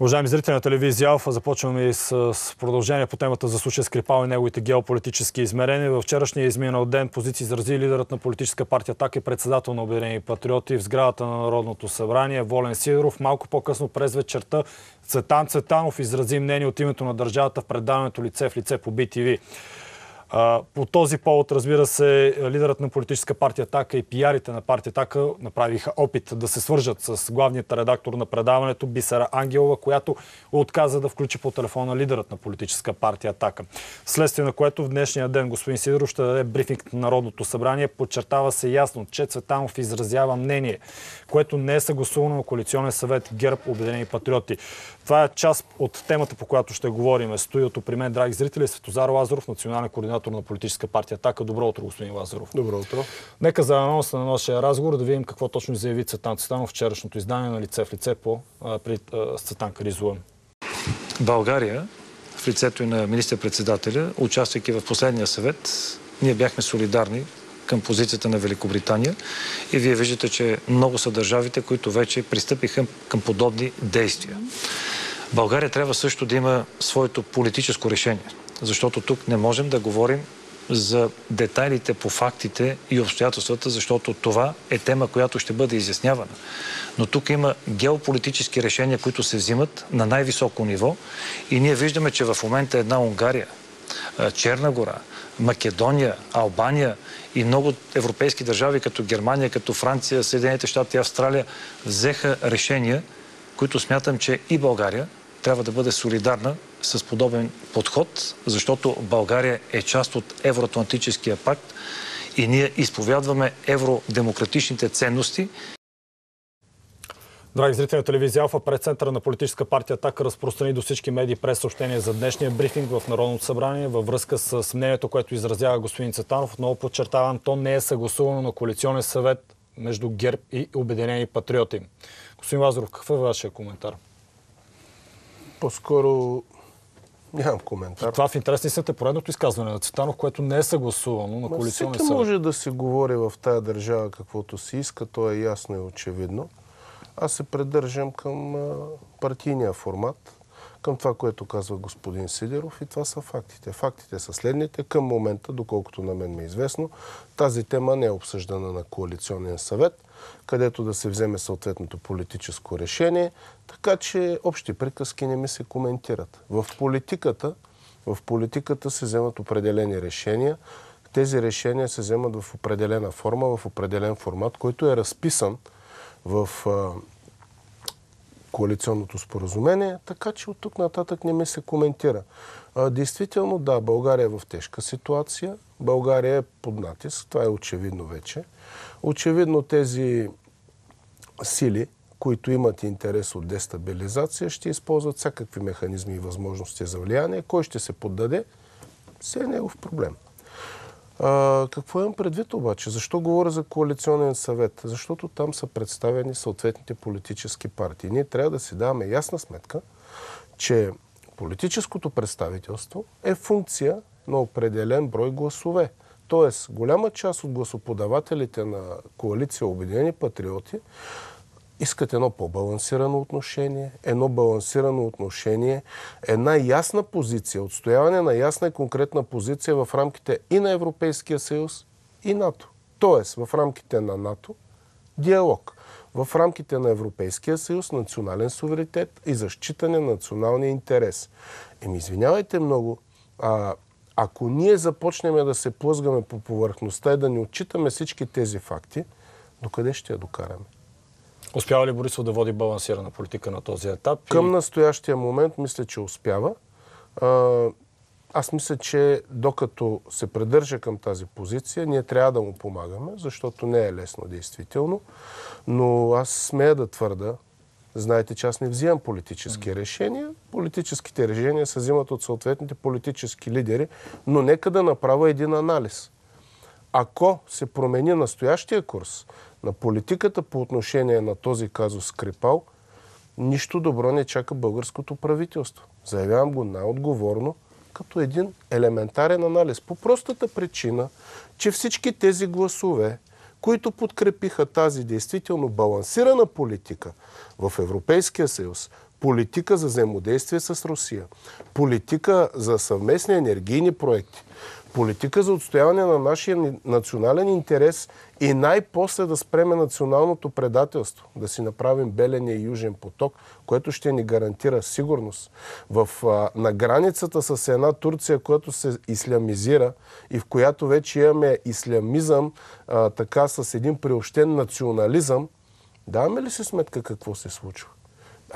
Уважаеми зрители на телевизия Алфа, започваме и с, с продължение по темата за случая Скрипал и неговите геополитически измерения. Във вчерашния изминал ден позиции изрази лидерът на политическа партия ТАК и председател на Обединени патриоти в сградата на Народното събрание Волен Сидоров. Малко по-късно през вечерта Цветан Цетанов изрази мнение от името на държавата в предаването лице в лице по БТВ. По този повод, разбира се, лидерът на политическа партия Така и пиарите на партия Така направиха опит да се свържат с главният редактор на предаването Бисера Ангелова, която отказа да включи по телефона лидерът на политическа партия Атака. Следствие на което в днешния ден господин Сидоров ще даде брифинг на Народното събрание. Подчертава се ясно, че Цветанов изразява мнение, което не е съгласувано на коалиционен съвет ГЕРБ Обединени патриоти. Това е част от темата, по която ще говорим. Стоилото при мен, драги зрители, Светозар Лазаров, национален координатор координатор на политическа партия Така. Добро утро, господин Лазаров. Добро утро. Нека за анонса на нашия разговор да видим какво точно заяви Цветан Цветанов вчерашното издание на лице в лице по, а, при, Цветан България в лицето и на министър-председателя, участвайки в последния съвет, ние бяхме солидарни към позицията на Великобритания. И вие виждате, че много са държавите, които вече пристъпиха към подобни действия. България трябва също да има своето политическо решение защото тук не можем да говорим за детайлите по фактите и обстоятелствата, защото това е тема, която ще бъде изяснявана. Но тук има геополитически решения, които се взимат на най-високо ниво и ние виждаме, че в момента една Унгария, Черна гора, Македония, Албания и много европейски държави, като Германия, като Франция, Съединените щати и Австралия, взеха решения, които смятам, че и България трябва да бъде солидарна с подобен подход, защото България е част от Евроатлантическия пакт и ние изповядваме евродемократичните ценности. Драги зрители на телевизия Алфа, пред центъра на политическа партия Атака разпространи до всички медии през съобщение за днешния брифинг в Народното събрание във връзка с мнението, което изразява господин Цетанов. Отново подчертавам, то не е съгласувано на коалиционен съвет между ГЕРБ и Обединени патриоти. Господин Лазаров, какъв е вашия коментар? По-скоро Нямам коментар. това в интересни сте поредното изказване на Цветанов, което не е съгласувано на коалиционния съвет. може да се говори в тая държава каквото си иска, то е ясно и очевидно. Аз се придържам към партийния формат към това, което казва господин Сидеров и това са фактите. Фактите са следните. Към момента, доколкото на мен ми е известно, тази тема не е обсъждана на коалиционен съвет, където да се вземе съответното политическо решение, така че общи приказки не ми се коментират. В политиката, в политиката се вземат определени решения, тези решения се вземат в определена форма, в определен формат, който е разписан в коалиционното споразумение, така че от тук нататък не ми се коментира. А, действително, да, България е в тежка ситуация, България е под натиск, това е очевидно вече. Очевидно тези сили, които имат интерес от дестабилизация, ще използват всякакви механизми и възможности за влияние. Кой ще се поддаде, все е негов проблем. А, какво имам предвид обаче? Защо говоря за коалиционен съвет? Защото там са представени съответните политически партии. Ние трябва да си даваме ясна сметка, че политическото представителство е функция на определен брой гласове. Тоест, голяма част от гласоподавателите на коалиция Обединени патриоти искат едно по-балансирано отношение, едно балансирано отношение, една ясна позиция, отстояване на ясна и конкретна позиция в рамките и на Европейския съюз и НАТО. Тоест, в рамките на НАТО диалог. В рамките на Европейския съюз национален суверенитет и защитане на националния интерес. Еми, извинявайте много, а, ако ние започнем да се плъзгаме по повърхността и да не отчитаме всички тези факти, докъде ще я докараме? Успява ли Борисов да води балансирана политика на този етап? Към настоящия момент мисля, че успява. аз мисля, че докато се придържа към тази позиция, ние трябва да му помагаме, защото не е лесно действително. Но аз смея да твърда, знаете, че аз не взимам политически решения. Политическите решения се взимат от съответните политически лидери, но нека да направя един анализ. Ако се промени настоящия курс, на политиката по отношение на този казус Скрипал, нищо добро не чака българското правителство. Заявявам го най-отговорно, като един елементарен анализ. По простата причина, че всички тези гласове, които подкрепиха тази действително балансирана политика в Европейския съюз, политика за взаимодействие с Русия, политика за съвместни енергийни проекти, политика за отстояване на нашия национален интерес и най-после да спреме националното предателство, да си направим беления и Южен поток, което ще ни гарантира сигурност. В, а, на границата с една Турция, която се ислямизира и в която вече имаме ислямизъм, а, така с един приобщен национализъм, даваме ли си сметка какво се случва?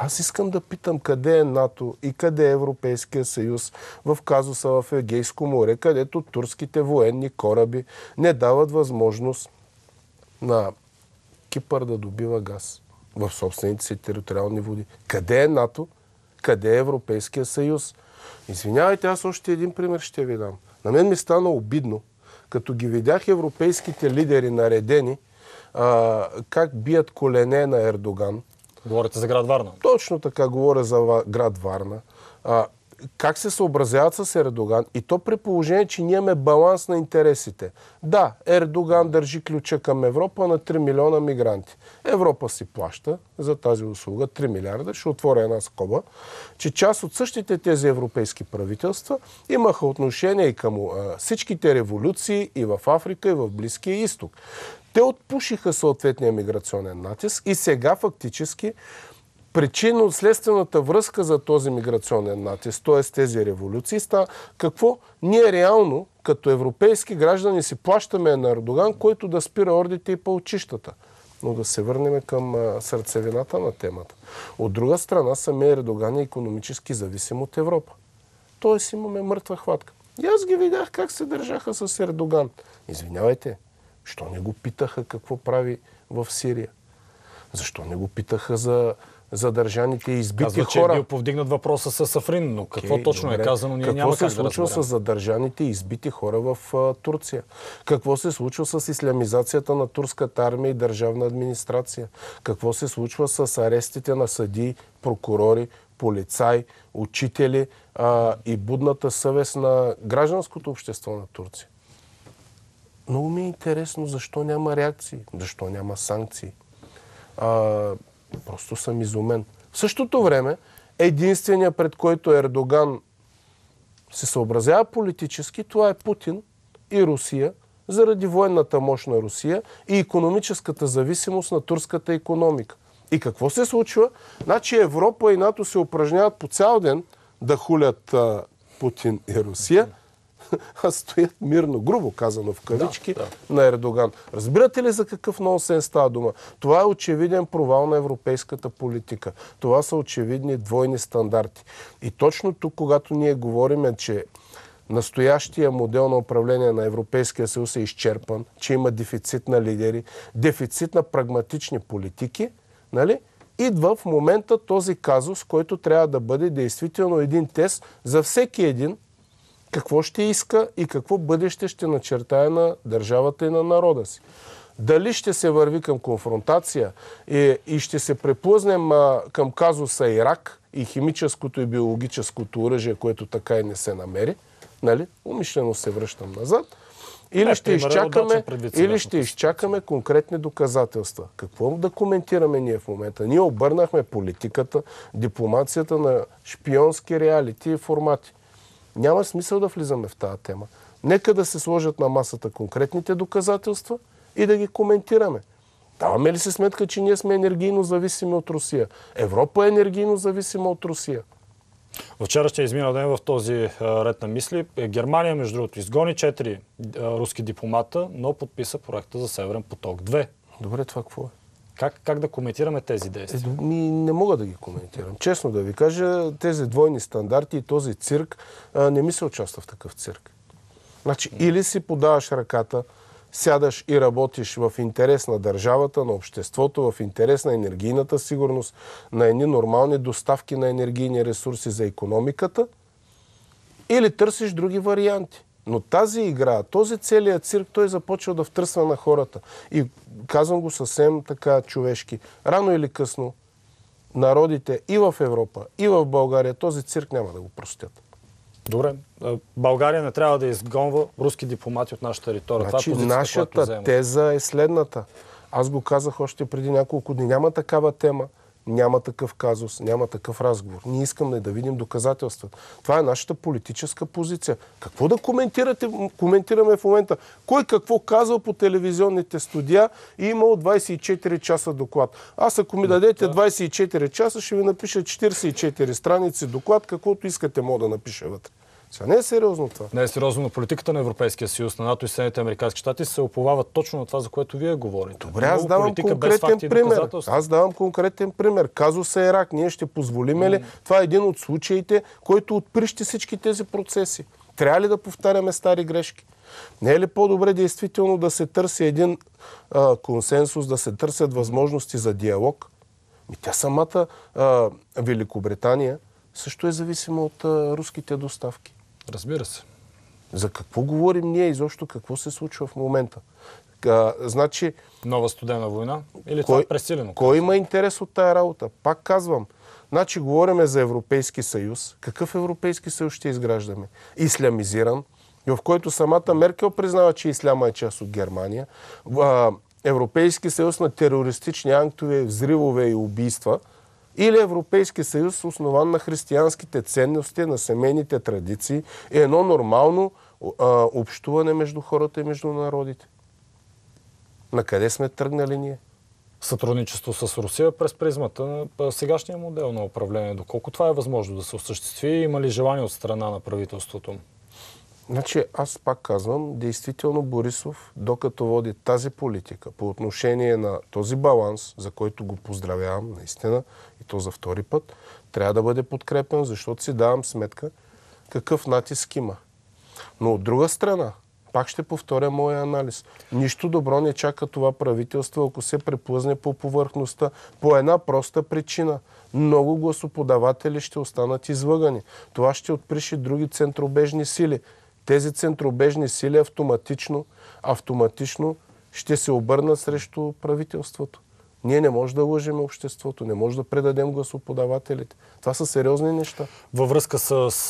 Аз искам да питам къде е НАТО и къде е Европейския съюз в казуса в Егейско море, където турските военни кораби не дават възможност на Кипър да добива газ в собствените си териториални води. Къде е НАТО? Къде е Европейския съюз? Извинявайте, аз още един пример ще ви дам. На мен ми стана обидно, като ги видях европейските лидери наредени, а, как бият колене на Ердоган – Говорите за град Варна. Точно така, говоря за град Варна. А, как се съобразяват с Ердоган и то при положение, че ние имаме баланс на интересите. Да, Ердоган държи ключа към Европа на 3 милиона мигранти. Европа си плаща за тази услуга 3 милиарда. Ще отворя една скоба, че част от същите тези европейски правителства имаха отношение и към а, всичките революции и в Африка, и в Близкия изток. Те отпушиха съответния миграционен натиск и сега фактически причинно-следствената връзка за този миграционен натиск, т.е. тези революции, ста какво ние реално като европейски граждани си плащаме на Ердоган, който да спира ордите и пълчищата. Но да се върнем към сърцевината на темата. От друга страна, самия Ердоган е економически зависим от Европа. Тоест имаме мъртва хватка. И аз ги видях как се държаха с Ердоган. Извинявайте, защо не го питаха какво прави в Сирия? Защо не го питаха за задържаните и избити Казва, хора? Казва, че бил повдигнат въпроса с Сафрин, но какво okay, точно е добре. е казано, ние какво няма как да Какво се случва да с задържаните и избити хора в а, Турция? Какво се случва с ислямизацията на турската армия и държавна администрация? Какво се случва с арестите на съди, прокурори, полицай, учители а, и будната съвест на гражданското общество на Турция? много ми е интересно защо няма реакции, защо няма санкции. А, просто съм изумен. В същото време, единствения пред който Ердоган се съобразява политически, това е Путин и Русия, заради военната мощ на Русия и економическата зависимост на турската економика. И какво се случва? Значи Европа и НАТО се упражняват по цял ден да хулят а, Путин и Русия, стоят мирно, грубо казано в кавички, да, да. на Ердоган. Разбирате ли за какъв нонсенс става дума? Това е очевиден провал на европейската политика. Това са очевидни двойни стандарти. И точно тук, когато ние говорим, е, че настоящия модел на управление на Европейския съюз е изчерпан, че има дефицит на лидери, дефицит на прагматични политики, нали? идва в момента този казус, който трябва да бъде действително един тест за всеки един какво ще иска и какво бъдеще ще начертае на държавата и на народа си. Дали ще се върви към конфронтация и, и ще се преплъзнем а, към казуса Ирак и химическото и биологическото оръжие, което така и не се намери, нали? умишлено се връщам назад, или, не, ще, изчакаме, или ще изчакаме конкретни доказателства. Какво да коментираме ние в момента? Ние обърнахме политиката, дипломацията на шпионски реалити и формати. Няма смисъл да влизаме в тази тема. Нека да се сложат на масата конкретните доказателства и да ги коментираме. Даваме ли се сметка, че ние сме енергийно зависими от Русия? Европа е енергийно зависима от Русия. Вчера ще измина ден в този ред на мисли. Е, Германия, между другото, изгони четири руски дипломата, но подписа проекта за Северен поток 2. Добре, това какво е? Как, как да коментираме тези действия? Е, ми, не мога да ги коментирам. Честно да ви кажа, тези двойни стандарти и този цирк а, не ми се участва в такъв цирк. Значи, или си подаваш ръката, сядаш и работиш в интерес на държавата, на обществото, в интерес на енергийната сигурност, на едни нормални доставки на енергийни ресурси за економиката, или търсиш други варианти. Но тази игра, този целият цирк, той започва да втърсва на хората. И казвам го съвсем така човешки. Рано или късно народите и в Европа, и в България този цирк няма да го простят. Добре. България не трябва да изгонва руски дипломати от нашата територия. Е значи, Това нашата теза е следната. Аз го казах още преди няколко дни. Няма такава тема. Няма такъв казус, няма такъв разговор. Ние искаме да видим доказателства. Това е нашата политическа позиция. Какво да коментирате, коментираме в момента? Кой какво казал по телевизионните студия и имал 24 часа доклад? Аз ако ми дадете 24 часа, ще ви напиша 44 страници доклад, каквото искате мога да напиша вътре. Това не е сериозно това. Не е сериозно, но политиката на Европейския съюз, на НАТО и Съединените Американски щати се оплавават точно на това, за което вие говорите. Добре, аз давам конкретен пример. Аз давам конкретен пример. Казус се Ирак. Ние ще позволиме ли? Това е един от случаите, който отприщи всички тези процеси. Трябва ли да повтаряме стари грешки? Не е ли по-добре действително да се търси един а, консенсус, да се търсят възможности за диалог? тя самата а, Великобритания също е зависима от а, руските доставки. Разбира се. За какво говорим ние изобщо? Какво се случва в момента? А, значи... Нова студена война? Или кой, това е пресилено? Кой има интерес от тая работа? Пак казвам. Значи говориме за Европейски съюз. Какъв Европейски съюз ще изграждаме? Ислямизиран, в който самата Меркел признава, че исляма е част от Германия. А, Европейски съюз на терористични актове, взривове и убийства – или Европейски съюз, основан на християнските ценности, на семейните традиции, е едно нормално а, общуване между хората и между народите. На къде сме тръгнали ние? Сътрудничество с Русия през призмата на сегашния модел на управление. Доколко това е възможно да се осъществи? Има ли желание от страна на правителството? Значи аз пак казвам, действително Борисов, докато води тази политика по отношение на този баланс, за който го поздравявам наистина, и то за втори път, трябва да бъде подкрепен, защото си давам сметка какъв натиск има. Но от друга страна, пак ще повторя моя анализ. Нищо добро не чака това правителство, ако се преплъзне по повърхността, по една проста причина. Много гласоподаватели ще останат излъгани. Това ще отприши други центробежни сили – тези центробежни сили автоматично, автоматично ще се обърнат срещу правителството. Ние не можем да лъжим обществото, не можем да предадем гласоподавателите. Това са сериозни неща. Във връзка с, с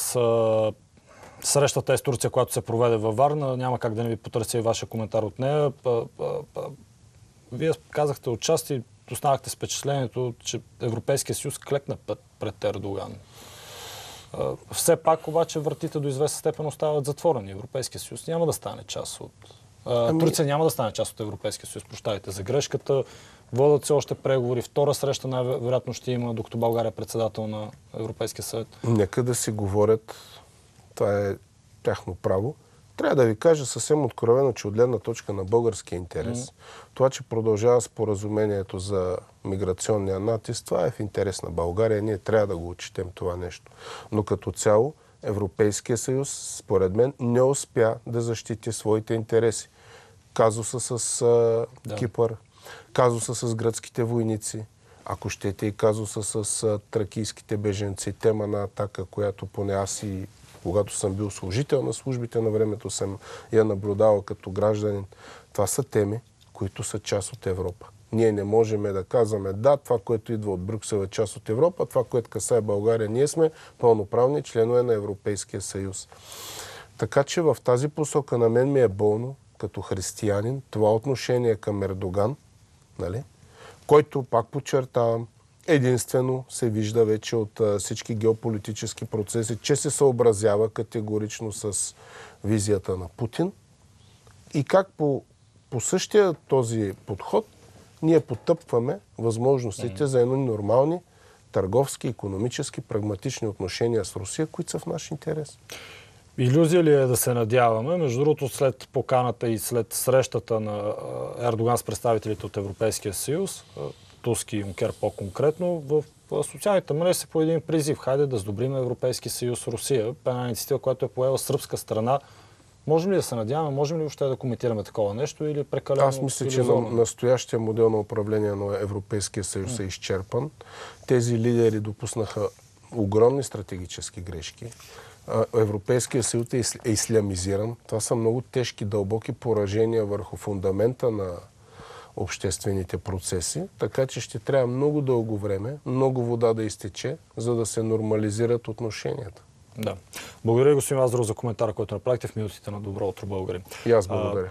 срещата е с Турция, която се проведе във Варна, няма как да не ви потърся и вашия коментар от нея. Вие казахте отчасти, останахте с впечатлението, че Европейския съюз клекна път пред Ердоган. Все пак обаче вратите до известна степен остават затворени. Европейския съюз няма да стане част от... Ами... Турция няма да стане част от Европейския съюз. Прощавайте за грешката. Водят се още преговори. Втора среща най-вероятно ще има, докато България е председател на Европейския съвет. Нека да си говорят. Това е тяхно право. Трябва да ви кажа съвсем откровено, че от гледна точка на българския интерес, mm. това, че продължава споразумението за миграционния натиск, това е в интерес на България. Ние трябва да го отчетем това нещо. Но като цяло, Европейския съюз, според мен, не успя да защити своите интереси. Казуса с а, да. Кипър, казуса с гръцките войници, ако щете и казуса с а, тракийските беженци, тема на атака, която поне аз и когато съм бил служител на службите на времето, съм я наблюдавал като гражданин. Това са теми, които са част от Европа. Ние не можем да казваме да, това, което идва от Брюксел е част от Европа, това, което касае България, ние сме пълноправни членове на Европейския съюз. Така че в тази посока на мен ми е болно, като християнин, това отношение към Ердоган, нали? който, пак подчертавам, единствено се вижда вече от всички геополитически процеси, че се съобразява категорично с визията на Путин и как по, по същия този подход ние потъпваме възможностите за едно нормални търговски, економически, прагматични отношения с Русия, които са в наш интерес. Иллюзия ли е да се надяваме? Между другото, след поканата и след срещата на Ердоган с представителите от Европейския съюз, Туски и Юнкер по-конкретно, в социалните мрежи се по един призив. Хайде да сдобрим Европейски съюз Русия. Пена инициатива, която е поела сръбска страна. Можем ли да се надяваме, можем ли въобще да коментираме такова нещо или прекалено? Аз мисля, че на настоящия модел на управление на Европейския съюз е изчерпан. Тези лидери допуснаха огромни стратегически грешки. Европейския съюз е, е ислямизиран. Това са много тежки, дълбоки поражения върху фундамента на обществените процеси, така че ще трябва много дълго време, много вода да изтече, за да се нормализират отношенията. Да. Благодаря, господин Азаров за коментара, който направихте в минутите на Добро утро, Българи. И аз благодаря.